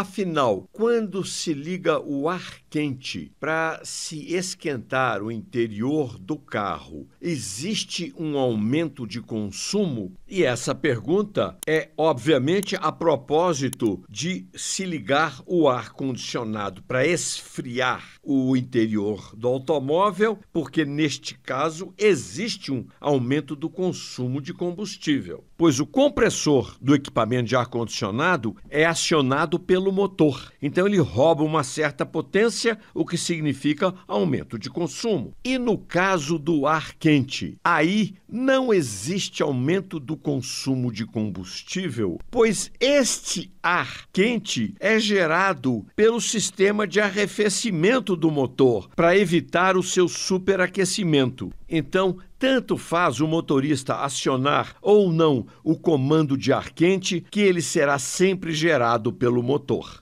Afinal, quando se liga o ar quente para se esquentar o interior do carro, existe um aumento de consumo? E essa pergunta é, obviamente, a propósito de se ligar o ar condicionado para esfriar o interior do automóvel, porque neste caso existe um aumento do consumo de combustível, pois o compressor do equipamento de ar condicionado é acionado pelo pelo motor. Então ele rouba uma certa potência, o que significa aumento de consumo. E no caso do ar quente, aí não existe aumento do consumo de combustível, pois este ar quente é gerado pelo sistema de arrefecimento do motor para evitar o seu superaquecimento. Então, tanto faz o motorista acionar ou não o comando de ar quente, que ele será sempre gerado pelo motor.